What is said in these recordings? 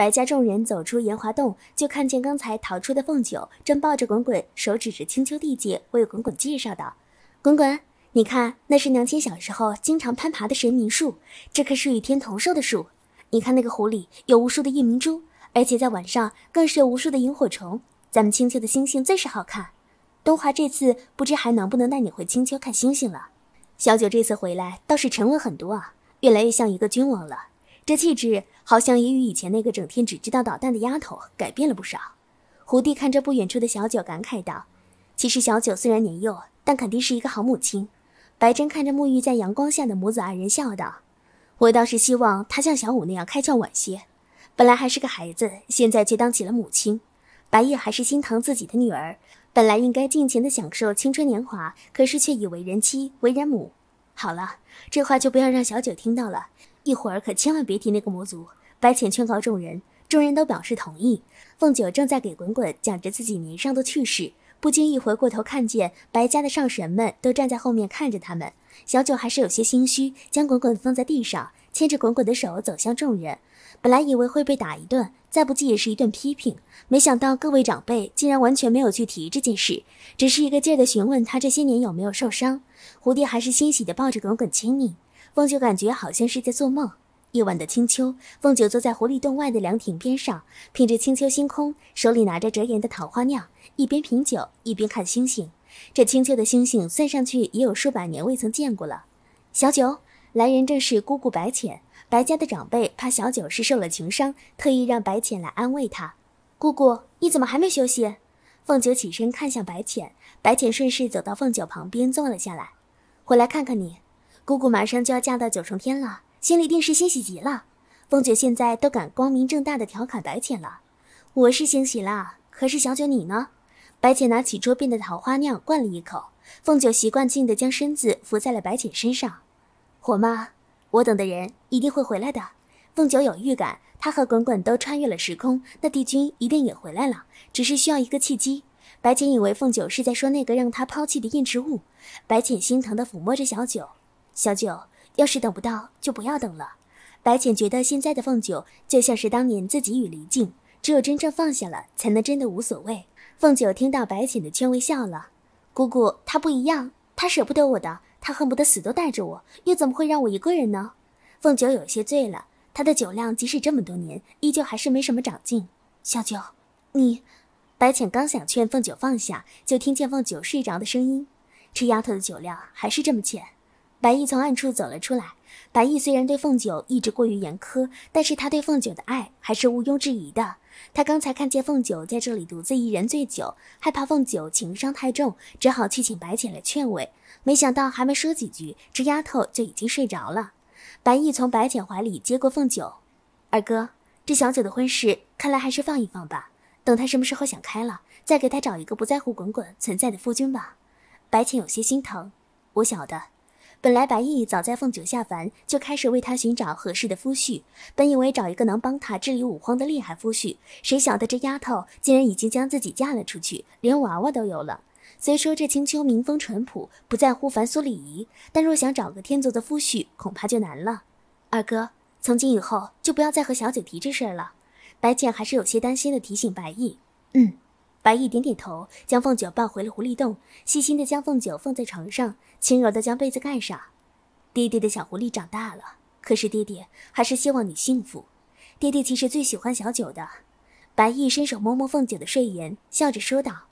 白家众人走出炎华洞，就看见刚才逃出的凤九正抱着滚滚，手指着青丘地界，为滚滚介绍道：“滚滚，你看，那是娘亲小时候经常攀爬的神明树，这棵是与天同寿的树。你看那个湖里有无数的夜明珠，而且在晚上更是有无数的萤火虫。咱们青丘的星星最是好看。东华这次不知还能不能带你回青丘看星星了。小九这次回来倒是沉稳很多啊，越来越像一个君王了。”这气质好像也与以前那个整天只知道捣蛋的丫头改变了不少。胡弟看着不远处的小九，感慨道：“其实小九虽然年幼，但肯定是一个好母亲。”白真看着沐浴在阳光下的母子二人，笑道：“我倒是希望她像小五那样开窍晚些。本来还是个孩子，现在却当起了母亲。”白夜还是心疼自己的女儿。本来应该尽情的享受青春年华，可是却已为人妻、为人母。好了，这话就不要让小九听到了。一会儿可千万别提那个魔族！白浅劝告众人，众人都表示同意。凤九正在给滚滚讲着自己年上的趣事，不经意回过头看见白家的上神们都站在后面看着他们。小九还是有些心虚，将滚滚放在地上，牵着滚滚的手走向众人。本来以为会被打一顿，再不济也是一顿批评，没想到各位长辈竟然完全没有去提这件事，只是一个劲儿的询问他这些年有没有受伤。蝴蝶还是欣喜地抱着滚滚亲昵。凤九感觉好像是在做梦。夜晚的清秋，凤九坐在狐狸洞外的凉亭边上，品着清秋星空，手里拿着折颜的桃花酿，一边品酒一边看星星。这清秋的星星，算上去也有数百年未曾见过了。小九，来人正是姑姑白浅。白家的长辈怕小九是受了情伤，特意让白浅来安慰她。姑姑，你怎么还没休息？凤九起身看向白浅，白浅顺势走到凤九旁边坐了下来，回来看看你。姑姑马上就要嫁到九重天了，心里定是欣喜极了。凤九现在都敢光明正大的调侃白浅了，我是欣喜了，可是小九你呢？白浅拿起桌边的桃花酿灌了一口，凤九习惯性的将身子伏在了白浅身上。火吗？我等的人一定会回来的。凤九有预感，他和滚滚都穿越了时空，那帝君一定也回来了，只是需要一个契机。白浅以为凤九是在说那个让他抛弃的燕赤物，白浅心疼的抚摸着小九。小九，要是等不到，就不要等了。白浅觉得现在的凤九就像是当年自己与离境，只有真正放下了，才能真的无所谓。凤九听到白浅的劝慰，笑了。姑姑，她不一样，她舍不得我的，她恨不得死都带着我，又怎么会让我一个人呢？凤九有些醉了，她的酒量即使这么多年，依旧还是没什么长进。小九，你……白浅刚想劝凤九放下，就听见凤九睡着的声音。这丫头的酒量还是这么浅。白毅从暗处走了出来。白毅虽然对凤九一直过于严苛，但是他对凤九的爱还是毋庸置疑的。他刚才看见凤九在这里独自一人醉酒，害怕凤九情伤太重，只好去请白浅来劝慰。没想到还没说几句，这丫头就已经睡着了。白毅从白浅怀里接过凤九。二哥，这小九的婚事，看来还是放一放吧。等她什么时候想开了，再给她找一个不在乎滚滚存在的夫君吧。白浅有些心疼。我晓得。本来白毅早在凤九下凡就开始为她寻找合适的夫婿，本以为找一个能帮他治理五荒的厉害夫婿，谁晓得这丫头竟然已经将自己嫁了出去，连娃娃都有了。虽说这青丘民风淳朴，不在乎繁俗礼仪，但若想找个天族的夫婿，恐怕就难了。二哥，从今以后就不要再和小姐提这事儿了。白浅还是有些担心的提醒白毅。嗯。白毅点点头，将凤九抱回了狐狸洞，细心地将凤九放在床上，轻柔地将被子盖上。爹爹的小狐狸长大了，可是爹爹还是希望你幸福。爹爹其实最喜欢小九的。白毅伸手摸摸凤九的睡颜，笑着说道：“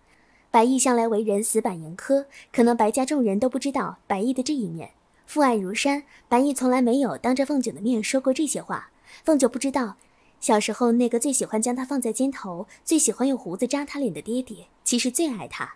白毅向来为人死板严苛，可能白家众人都不知道白毅的这一面。父爱如山，白毅从来没有当着凤九的面说过这些话。凤九不知道。”小时候，那个最喜欢将他放在肩头、最喜欢用胡子扎他脸的爹爹，其实最爱他。